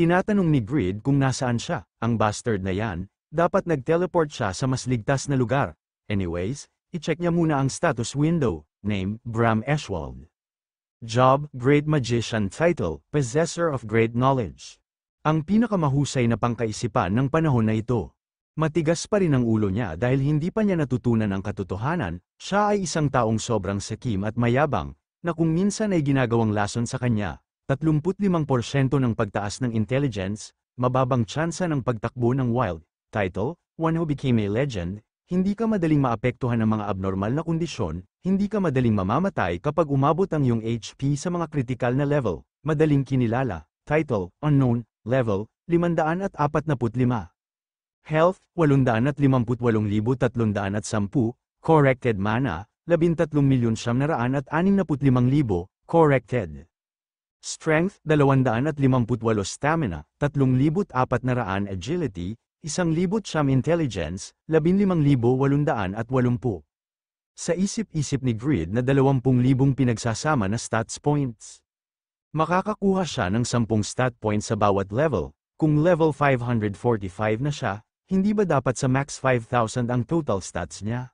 Tinatanong ni Grid kung nasaan siya, ang bastard na yan, dapat nag-teleport siya sa mas ligtas na lugar. Anyways, i-check niya muna ang status window, name, Bram Eschwald. Job, Great Magician Title, Possessor of Great Knowledge. Ang pinakamahusay na pangkaisipan ng panahon na ito. Matigas pa rin ang ulo niya dahil hindi pa niya natutunan ang katotohanan, siya ay isang taong sobrang sakim at mayabang, na kung minsan ay ginagawang lason sa kanya, 35% ng pagtaas ng intelligence, mababang tsansa ng pagtakbo ng wild. Title, One Who Became a Legend, hindi ka madaling maapektuhan ng mga abnormal na kondisyon, hindi ka madaling mamamatay kapag umabot ang iyong HP sa mga critical na level, madaling kinilala, title, unknown, level, 545. Health, 858,310, corrected mana, 13,765,000, corrected. Strength 258 Stamina 3,400 Agility 1,000 Intelligence 15,880 Sa isip-isip ni Grid na 20,000 pinagsasama na stats points. Makakakuha siya ng 10 stat points sa bawat level. Kung level 545 na siya, hindi ba dapat sa max 5,000 ang total stats niya?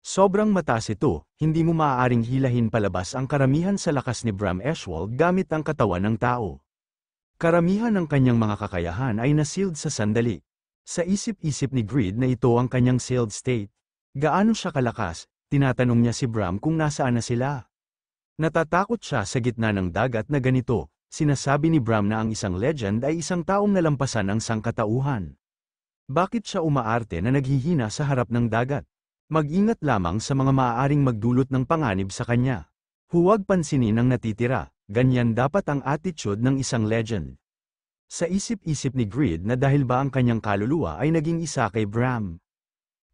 Sobrang mataas ito, hindi mo maaaring hilahin palabas ang karamihan sa lakas ni Bram Ashwald gamit ang katawan ng tao. Karamihan ng kanyang mga kakayahan ay nasild sa sandali. Sa isip-isip ni Greed na ito ang kanyang sealed state. Gaano siya kalakas, tinatanong niya si Bram kung nasaan na sila. Natatakot siya sa gitna ng dagat na ganito, sinasabi ni Bram na ang isang legend ay isang taong nalampasan ang sangkatauhan. Bakit siya umaarte na naghihina sa harap ng dagat? Mag-ingat lamang sa mga maaaring magdulot ng panganib sa kanya. Huwag pansinin ang natitira, ganyan dapat ang attitude ng isang legend. Sa isip-isip ni Greed na dahil ba ang kanyang kaluluwa ay naging isa kay Bram.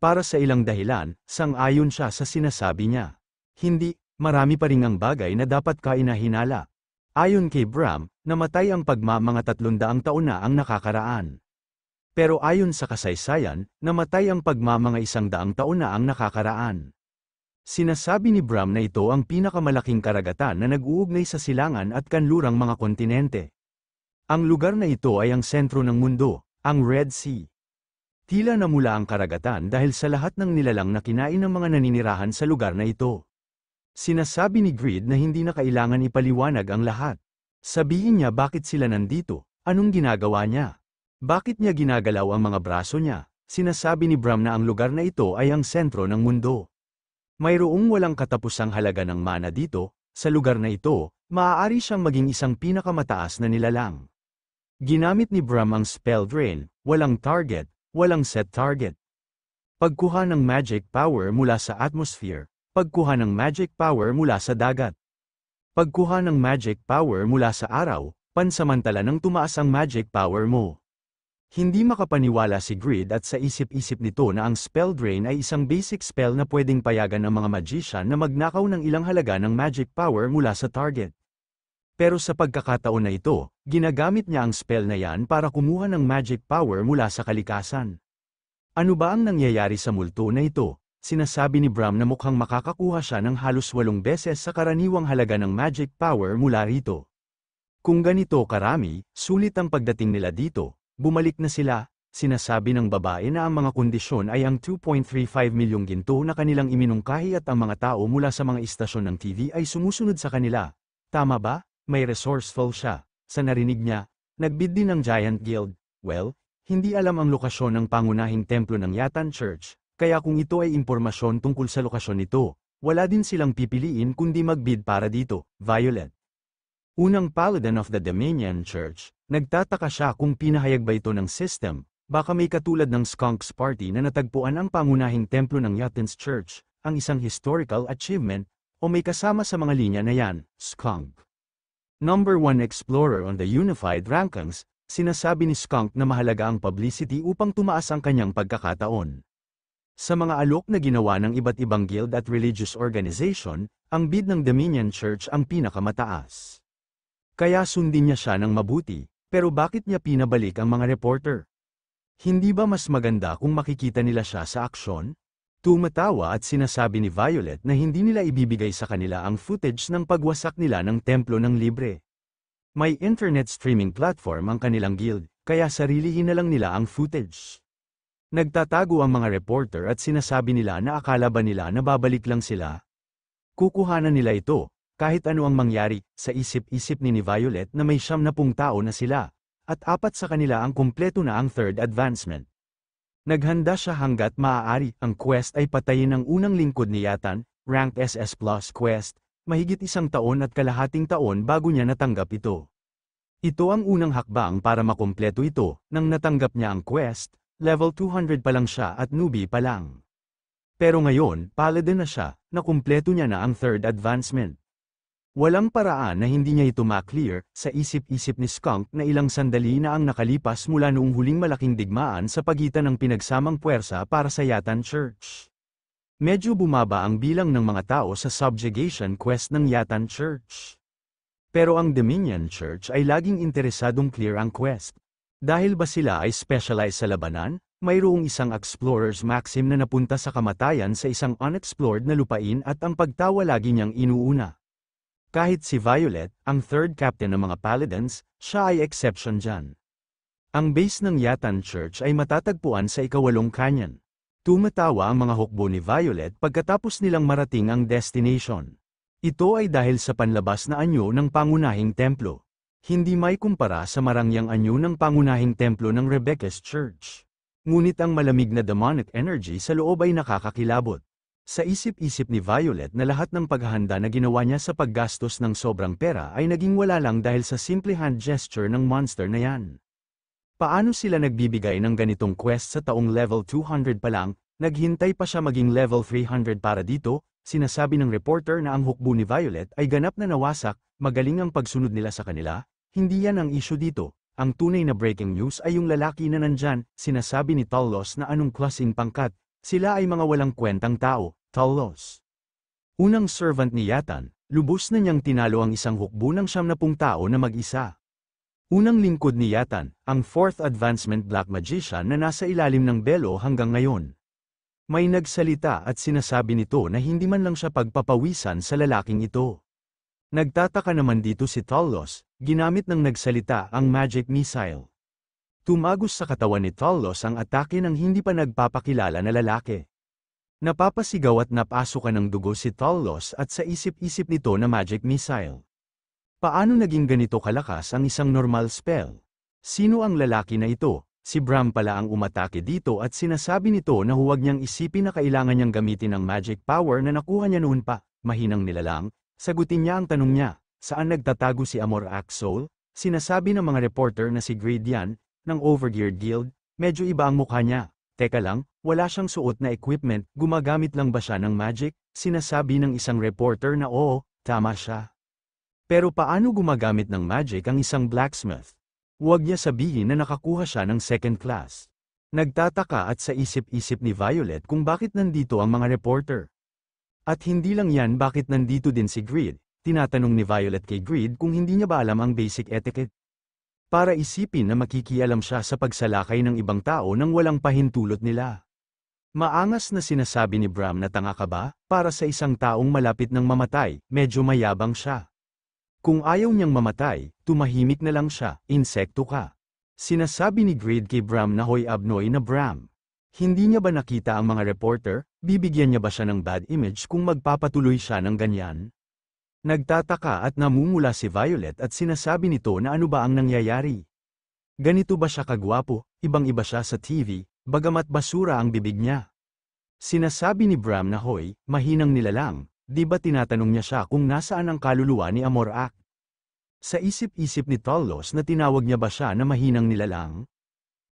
Para sa ilang dahilan, sang-ayon siya sa sinasabi niya. Hindi, marami pa ring ang bagay na dapat kainahinala. Ayon kay Bram, namatay ang pagma mga tatlondaang taon na ang nakakaraan pero ayon sa kasaysayan, namatay ang pagmamanga isang daang taon na ang nakakaraan. Sinasabi ni Bram na ito ang pinakamalaking karagatan na nag-uugnay sa silangan at kanlurang mga kontinente. Ang lugar na ito ay ang sentro ng mundo, ang Red Sea. Tila na mula ang karagatan dahil sa lahat ng nilalang na kinain ng mga naninirahan sa lugar na ito. Sinasabi ni Grid na hindi na kailangan ipaliwanag ang lahat. Sabihin niya bakit sila nandito, anong ginagawa niya. Bakit niya ginagalaw ang mga braso niya? Sinasabi ni Bram na ang lugar na ito ay ang sentro ng mundo. Mayroong walang katapusang halaga ng mana dito, sa lugar na ito, maaari siyang maging isang pinakamataas na nilalang. Ginamit ni Bram ang spell drain, walang target, walang set target. Pagkuha ng magic power mula sa atmosphere, pagkuha ng magic power mula sa dagat. Pagkuha ng magic power mula sa araw, pansamantala nang tumaas ang magic power mo. Hindi makapaniwala si Grid at sa isip-isip nito na ang spell drain ay isang basic spell na pwedeng payagan ang mga magician na magnakaw ng ilang halaga ng magic power mula sa target. Pero sa pagkakataon na ito, ginagamit niya ang spell na yan para kumuha ng magic power mula sa kalikasan. Ano ba ang nangyayari sa multo na ito? Sinasabi ni Bram na mukhang makakakuha siya ng halos walong beses sa karaniwang halaga ng magic power mula rito. Kung ganito karami, sulit ang pagdating nila dito, Bumalik na sila, sinasabi ng babae na ang mga kondisyon ay ang 2.35 milyong ginto na kanilang iminungkahi at ang mga tao mula sa mga istasyon ng TV ay sumusunod sa kanila. Tama ba? May resourceful siya. Sa narinig niya, nagbid din ng Giant Guild. Well, hindi alam ang lokasyon ng pangunahing templo ng Yatan Church, kaya kung ito ay impormasyon tungkol sa lokasyon nito, wala din silang pipiliin kundi magbid para dito, Violet. Unang paladin of the Dominion Church, nagtataka siya kung pinahayag ba ito ng system, baka may katulad ng Skunks Party na natagpuan ang pangunahing templo ng Yatin's Church, ang isang historical achievement, o may kasama sa mga linya na yan, Skunk. Number 1 Explorer on the Unified Rankings, sinasabi ni Skunk na mahalaga ang publicity upang tumaas ang kanyang pagkakataon. Sa mga alok na ginawa ng iba't ibang guild at religious organization, ang bid ng Dominion Church ang pinakamataas. Kaya sundin niya siya ng mabuti, pero bakit niya pinabalik ang mga reporter? Hindi ba mas maganda kung makikita nila siya sa aksyon? Tumatawa at sinasabi ni Violet na hindi nila ibibigay sa kanila ang footage ng pagwasak nila ng templo ng libre. May internet streaming platform ang kanilang guild, kaya sarilihin na lang nila ang footage. Nagtatago ang mga reporter at sinasabi nila na akala ba nila na babalik lang sila? Kukuhanan nila ito, kahit ano ang mangyari, sa isip-isip ni ni Violet na may siyam na pung tao na sila, at apat sa kanila ang kumpleto na ang third advancement. Naghanda siya hanggat maaari, ang quest ay patayin ang unang lingkod ni Yatan, ranked SS Plus quest, mahigit isang taon at kalahating taon bago niya natanggap ito. Ito ang unang hakbang para makumpleto ito, nang natanggap niya ang quest, level 200 pa lang siya at newbie pa lang. Pero ngayon, paladin na siya, nakumpleto niya na ang third advancement. Walang paraan na hindi niya ito maklear sa isip-isip ni Skunk na ilang sandali na ang nakalipas mula noong huling malaking digmaan sa pagitan ng pinagsamang puwersa para sa Yatan Church. Medyo bumaba ang bilang ng mga tao sa subjugation quest ng Yatan Church. Pero ang Dominion Church ay laging interesadong clear ang quest. Dahil ba sila ay specialized sa labanan, mayroong isang explorer's maxim na napunta sa kamatayan sa isang unexplored na lupain at ang pagtawa lagi niyang inuuna. Kahit si Violet, ang third captain ng mga Paladins, siya ay exception dyan. Ang base ng Yatan Church ay matatagpuan sa ikawalong canyon. Tumatawa ang mga hukbo ni Violet pagkatapos nilang marating ang destination. Ito ay dahil sa panlabas na anyo ng pangunahing templo. Hindi may kumpara sa marangyang anyo ng pangunahing templo ng Rebecca's Church. Ngunit ang malamig na demonic energy sa loob ay nakakakilabot. Sa isip-isip ni Violet na lahat ng paghahanda na ginawa niya sa paggastos ng sobrang pera ay naging wala lang dahil sa simple hand gesture ng monster na yan. Paano sila nagbibigay ng ganitong quest sa taong level 200 pa lang, naghintay pa siya maging level 300 para dito, sinasabi ng reporter na ang hukbo ni Violet ay ganap na nawasak, magaling ang pagsunod nila sa kanila, hindi yan ang issue dito, ang tunay na breaking news ay yung lalaki na nandyan, sinasabi ni Tallos na anong klaseng pangkat, sila ay mga walang kwentang tao, Talos. Unang servant ni Yatan, lubos na niyang tinalo ang isang hukbo ng siyam na pung tao na mag-isa. Unang lingkod ni Yatan, ang fourth advancement black magician na nasa ilalim ng belo hanggang ngayon. May nagsalita at sinasabi nito na hindi man lang siya pagpapawisan sa lalaking ito. Nagtataka naman dito si Talos, ginamit ng nagsalita ang magic missile. Tumagos sa katawan ni Talos ang atake ng hindi pa nagpapakilala na lalaki. Napapasigaw at napasukan ng dugo si Talos at sa isip-isip nito na magic missile. Paano naging ganito kalakas ang isang normal spell? Sino ang lalaki na ito? Si Bram pala ang umatake dito at sinasabi nito na huwag niyang isipin na kailangan niyang gamitin ang magic power na nakuha niya noon pa. Mahinang nilalang, sagutin niya ang tanong niya, saan nagtatago si Amor Axol? Sinasabi ng mga reporter na si Gradian, ng Overgeared Guild, medyo iba ang mukha niya. Teka lang, wala siyang suot na equipment, gumagamit lang ba siya ng magic? Sinasabi ng isang reporter na oo, tama siya. Pero paano gumagamit ng magic ang isang blacksmith? Huwag niya sabihin na nakakuha siya ng second class. Nagtataka at sa isip-isip ni Violet kung bakit nandito ang mga reporter. At hindi lang yan bakit nandito din si Greed, tinatanong ni Violet kay Greed kung hindi niya ba alam ang basic etiquette, para isipin na makikialam siya sa pagsalakay ng ibang tao nang walang pahintulot nila. Maangas na sinasabi ni Bram na tanga ka ba, para sa isang taong malapit ng mamatay, medyo mayabang siya. Kung ayaw niyang mamatay, tumahimik na lang siya, insekto ka. Sinasabi ni Grade kay Bram na hoy abnoy na Bram. Hindi niya ba nakita ang mga reporter, bibigyan niya ba siya ng bad image kung magpapatuloy siya ng ganyan? Nagtataka at namumula si Violet at sinasabi nito na ano ba ang nangyayari. Ganito ba siya kagwapo, ibang-iba siya sa TV, bagamat basura ang bibig niya. Sinasabi ni Bram na hoy, mahinang nilalang, di ba tinatanong niya siya kung nasaan ang kaluluwa ni Amorak? Sa isip-isip ni Talos na tinawag niya ba siya na mahinang nilalang?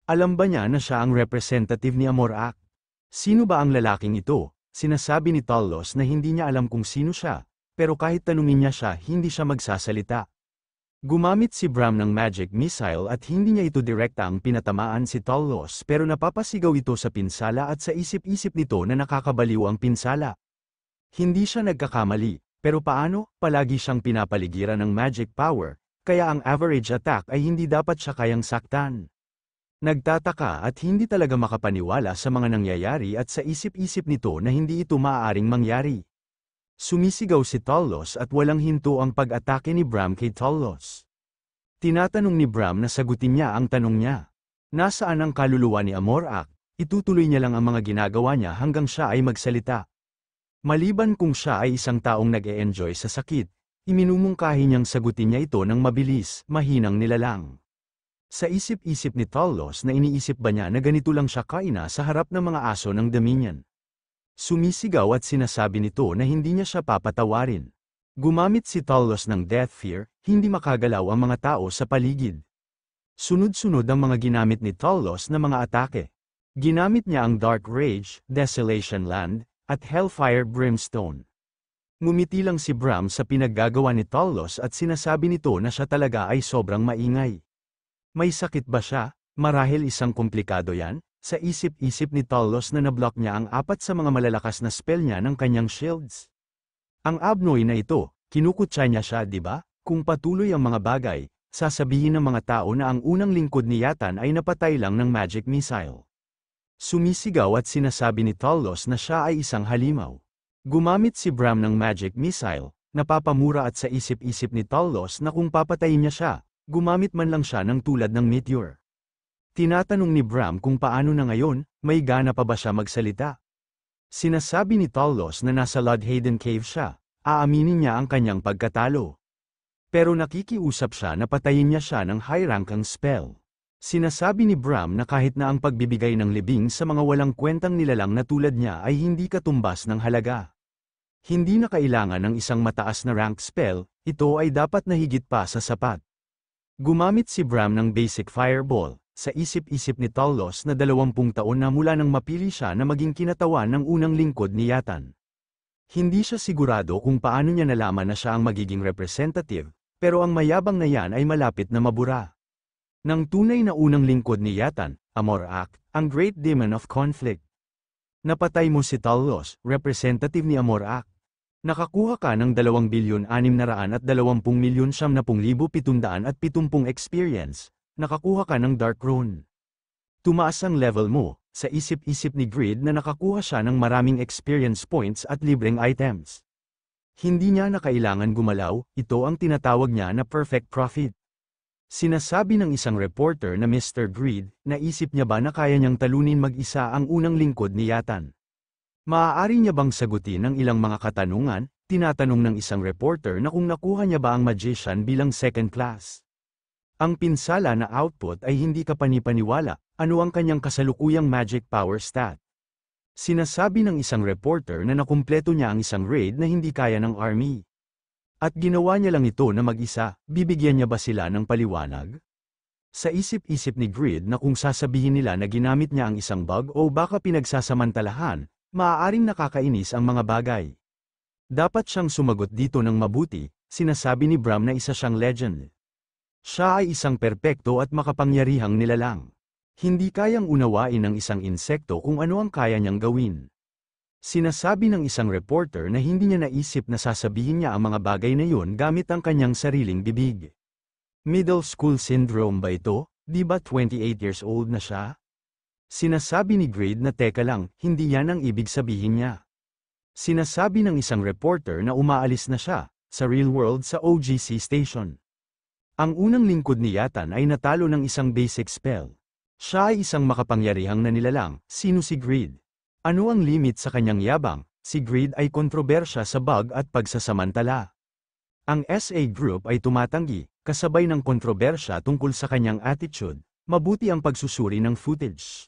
Alam ba niya na siya ang representative ni Amorak? Sino ba ang lalaking ito? Sinasabi ni Talos na hindi niya alam kung sino siya, pero kahit tanungin niya siya hindi siya magsasalita. Gumamit si Bram ng magic missile at hindi niya ito direkta ang pinatamaan si Talos pero napapasigaw ito sa pinsala at sa isip-isip nito na nakakabaliw ang pinsala. Hindi siya nagkakamali, pero paano, palagi siyang pinapaligiran ng magic power, kaya ang average attack ay hindi dapat siya kayang saktan. Nagtataka at hindi talaga makapaniwala sa mga nangyayari at sa isip-isip nito na hindi ito maaaring mangyari. Sumisigaw si Talos at walang hinto ang pag-atake ni Bram kay Talos. Tinatanong ni Bram na sagutin niya ang tanong niya. Nasaan ang kaluluwa ni Amorak? Itutuloy niya lang ang mga ginagawa niya hanggang siya ay magsalita. Maliban kung siya ay isang taong nag-e-enjoy sa sakit, iminumungkahi niyang sagutin niya ito ng mabilis, mahinang nilalang. Sa isip-isip ni Talos na iniisip ba niya na ganito lang siya kaina sa harap ng mga aso ng Dominion. Sumisigaw at sinasabi nito na hindi niya siya papatawarin. Gumamit si Talos ng death fear, hindi makagalaw ang mga tao sa paligid. Sunod-sunod ang mga ginamit ni Talos na mga atake. Ginamit niya ang Dark Rage, Desolation Land, at Hellfire Brimstone. Ngumiti lang si Bram sa pinaggagawa ni Talos at sinasabi nito na siya talaga ay sobrang maingay. May sakit ba siya? Marahil isang komplikado yan? Sa isip-isip ni Talos na nablock niya ang apat sa mga malalakas na spell niya ng kanyang shields. Ang Abnoy na ito, kinukutsa niya siya ba? Diba? Kung patuloy ang mga bagay, sasabihin ng mga tao na ang unang lingkod ni Yatan ay napatay lang ng magic missile. Sumisigaw at sinasabi ni Talos na siya ay isang halimaw. Gumamit si Bram ng magic missile, napapamura at sa isip-isip ni Talos na kung papatayin niya siya, gumamit man lang siya ng tulad ng meteor. Tinatanong ni Bram kung paano na ngayon, may gana pa ba siya magsalita. Sinasabi ni Talos na nasa Ludhaven Cave siya, aaminin niya ang kanyang pagkatalo. Pero nakikiusap siya na patayin niya siya ng high-rankang spell. Sinasabi ni Bram na kahit na ang pagbibigay ng libing sa mga walang kwentang nilalang na tulad niya ay hindi katumbas ng halaga. Hindi na kailangan ng isang mataas na rank spell, ito ay dapat na higit pa sa sapat. Gumamit si Bram ng basic fireball, sa isip-isip ni Talos na 20 taon na mula nang mapili siya na maging kinatawan ng unang lingkod ni Yatan. Hindi siya sigurado kung paano niya nalaman na siya ang magiging representative, pero ang mayabang na yan ay malapit na mabura. Nang tunay na unang lingkod ni Yatan, Amorak, ang Great Demon of Conflict. Napatay mo si Talos, representative ni Amorak. Nakakuha ka ng 2 bilyon 2,620,000 at 70 experience, nakakuha ka ng Dark Rune. Tumaas ang level mo, sa isip-isip ni Grid na nakakuha siya ng maraming experience points at libreng items. Hindi niya na kailangan gumalaw, ito ang tinatawag niya na perfect profit. Sinasabi ng isang reporter na Mr. Greed, naisip niya ba na kaya niyang talunin mag-isa ang unang lingkod ni Yatan? Maaari niya bang sagutin ang ilang mga katanungan, tinatanong ng isang reporter na kung nakuha niya ba ang magician bilang second class. Ang pinsala na output ay hindi kapanipaniwala, ano ang kanyang kasalukuyang magic power stat. Sinasabi ng isang reporter na nakumpleto niya ang isang raid na hindi kaya ng army. At ginawa niya lang ito na mag-isa, bibigyan niya ba sila ng paliwanag? Sa isip-isip ni Grid na kung sasabihin nila na ginamit niya ang isang bug o baka pinagsasamantalahan, maaaring nakakainis ang mga bagay. Dapat siyang sumagot dito ng mabuti, sinasabi ni Bram na isa siyang legend. Siya ay isang perpekto at makapangyarihang nilalang. Hindi kayang unawain ng isang insekto kung ano ang kaya niyang gawin. Sinasabi ng isang reporter na hindi niya naisip na sasabihin niya ang mga bagay na yun gamit ang kanyang sariling bibig. Middle school syndrome ba ito? Di ba 28 years old na siya? Sinasabi ni Grade na teka lang, hindi yan ang ibig sabihin niya. Sinasabi ng isang reporter na umaalis na siya, sa real world sa OGC station. Ang unang lingkod ni Yatan ay natalo ng isang basic spell. Siya ay isang makapangyarihang nanilalang, sino si Greed. Ano ang limit sa kanyang yabang? Si Greed ay kontrobersya sa bug at pagsasamantala. Ang SA Group ay tumatanggi, kasabay ng kontrobersya tungkol sa kanyang attitude, mabuti ang pagsusuri ng footage.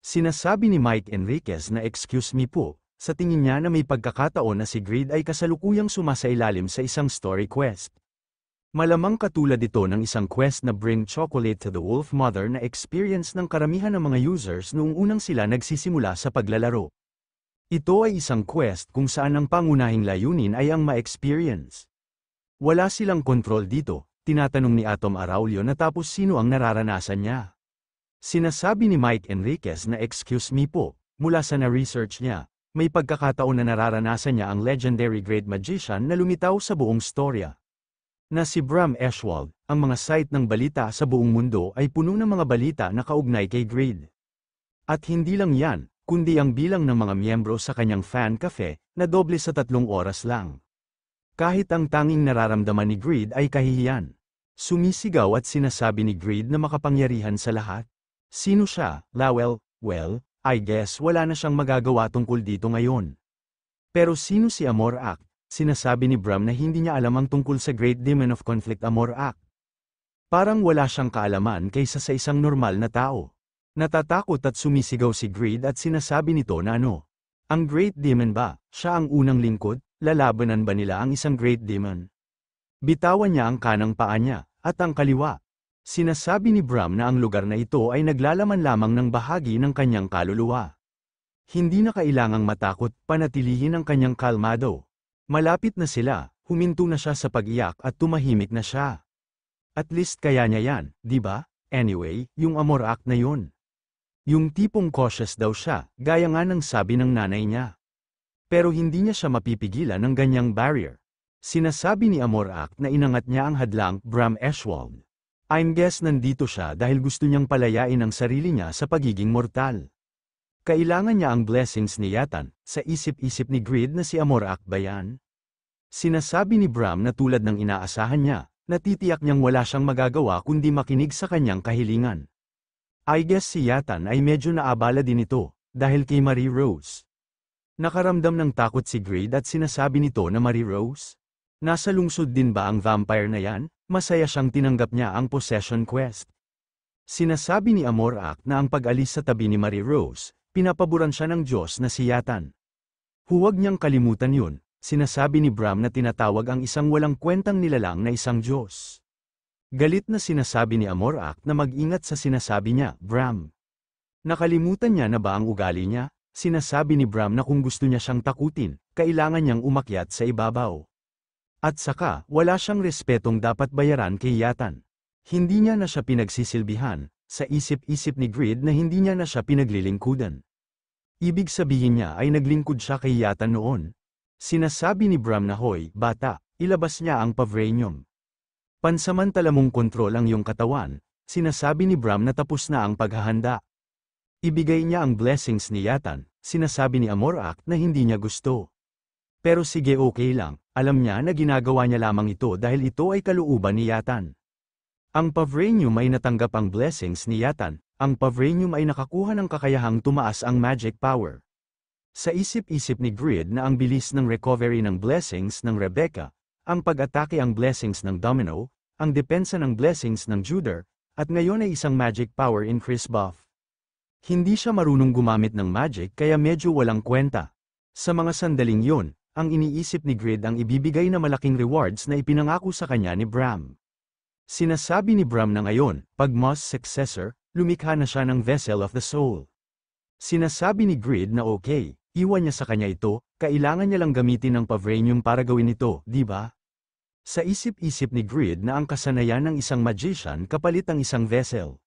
Sinasabi ni Mike Enriquez na excuse me po, sa tingin niya na may pagkakataon na si Greed ay kasalukuyang sumasailalim sa isang story quest. Malamang katulad ito ng isang quest na Bring Chocolate to the Wolf Mother na experience ng karamihan ng mga users noong unang sila nagsisimula sa paglalaro. Ito ay isang quest kung saan ang pangunahing layunin ay ang ma-experience. Wala silang control dito, tinatanong ni Atom Araulio na tapos sino ang nararanasan niya. Sinasabi ni Mike Enriquez na excuse me po, mula sa na-research niya, may pagkakataon na nararanasan niya ang legendary great magician na lumitaw sa buong storya na si Bram Eshwald, ang mga site ng balita sa buong mundo ay puno ng mga balita na kaugnay kay Greed. At hindi lang yan, kundi ang bilang ng mga miyembro sa kanyang fan cafe na doble sa tatlong oras lang. Kahit ang tanging nararamdaman ni Greed ay kahihiyan. Sumisigaw at sinasabi ni Greed na makapangyarihan sa lahat. Sino siya, Lawel? Well, I guess wala na siyang magagawa tungkol dito ngayon. Pero sino si Amor Act? Sinasabi ni Bram na hindi niya alam ang tungkol sa Great Demon of Conflict Amor Act. Parang wala siyang kaalaman kaysa sa isang normal na tao. Natatakot at sumisigaw si Greed at sinasabi nito na ano. Ang Great Demon ba, siya ang unang lingkod, lalabanan ba nila ang isang Great Demon? Bitawan niya ang kanang paa niya, at ang kaliwa. Sinasabi ni Bram na ang lugar na ito ay naglalaman lamang ng bahagi ng kanyang kaluluwa. Hindi na kailangang matakot, panatilihin ang kanyang kalmado, Malapit na sila, huminto na siya sa pagiyak at tumahimik na siya. At least kaya niya yan, di ba? Anyway, yung amor act na yun. Yung tipong cautious daw siya, gaya nga ng sabi ng nanay niya. Pero hindi niya siya mapipigilan ng ganyang barrier. Sinasabi ni Amor Act na inangat niya ang hadlang Bram Eschwald. I'm guess nandito siya dahil gusto niyang palayain ang sarili niya sa pagiging mortal. Kailangan niya ang blessings ni Yatan, sa isip-isip ni Grid na si Amor Akbayan. Sinasabi ni Bram na tulad ng inaasahan niya, natitiyak niyang wala siyang magagawa kundi makinig sa kanyang kahilingan. I guess si Yatan ay medyo naabala din ito, dahil kay Marie Rose. Nakaramdam ng takot si Grid at sinasabi nito na Marie Rose? Nasa lungsod din ba ang vampire na yan? Masaya siyang tinanggap niya ang possession quest. Sinasabi ni Amorak na ang pag-alis sa tabi ni Marie Rose, pinapaboran siya ng Diyos na siyatan. Huwag niyang kalimutan yun, sinasabi ni Bram na tinatawag ang isang walang kwentang nilalang na isang Diyos. Galit na sinasabi ni Amorak na mag-ingat sa sinasabi niya, Bram. Nakalimutan niya na ba ang ugali niya? Sinasabi ni Bram na kung gusto niya siyang takutin, kailangan niyang umakyat sa ibabaw. At saka, wala siyang respetong dapat bayaran kay Yatan. Hindi niya na siya pinagsisilbihan, sa isip-isip ni Grid na hindi niya na siya pinaglilingkudan. Ibig sabihin niya ay naglingkod siya kay Yatan noon. Sinasabi ni Bram na hoy, bata, ilabas niya ang pavranium. Pansamantala mong kontrol ang iyong katawan, sinasabi ni Bram na tapos na ang paghahanda. Ibigay niya ang blessings ni Yatan, sinasabi ni Amor na hindi niya gusto. Pero sige okay lang, alam niya na ginagawa niya lamang ito dahil ito ay kaluuban ni Yatan. Ang Pavranium ay natanggap ang blessings ni Yatan. Ang Pavranium ay nakakuha ng kakayahang tumaas ang magic power. Sa isip-isip ni Grid na ang bilis ng recovery ng blessings ng Rebecca, ang pag-atake ang blessings ng Domino, ang depensa ng blessings ng Juder, at ngayon ay isang magic power increase buff. Hindi siya marunong gumamit ng magic kaya medyo walang kwenta. Sa mga sandaling yun, ang iniisip ni Grid ang ibibigay na malaking rewards na ipinangako sa kanya ni Bram. Sinasabi ni Bram na ngayon, pag Moss successor, lumikha na siya ng Vessel of the Soul. Sinasabi ni Grid na okay, iwan niya sa kanya ito, kailangan niya lang gamitin ang Pavranium para gawin ito, di ba? Sa isip-isip ni Grid na ang kasanayan ng isang magician kapalit ang isang vessel.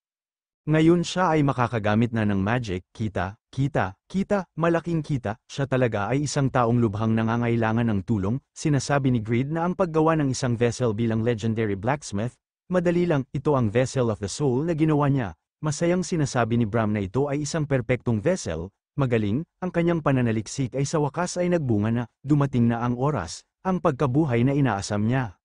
Ngayon siya ay makakagamit na ng magic, kita, kita, kita, malaking kita, siya talaga ay isang taong lubhang nangangailangan ng tulong, sinasabi ni Grid na ang paggawa ng isang vessel bilang legendary blacksmith, Madali lang, ito ang vessel of the soul na ginawa niya. Masayang sinasabi ni Bram na ito ay isang perpektong vessel, magaling, ang kanyang pananaliksik ay sa wakas ay nagbunga na, dumating na ang oras, ang pagkabuhay na inaasam niya.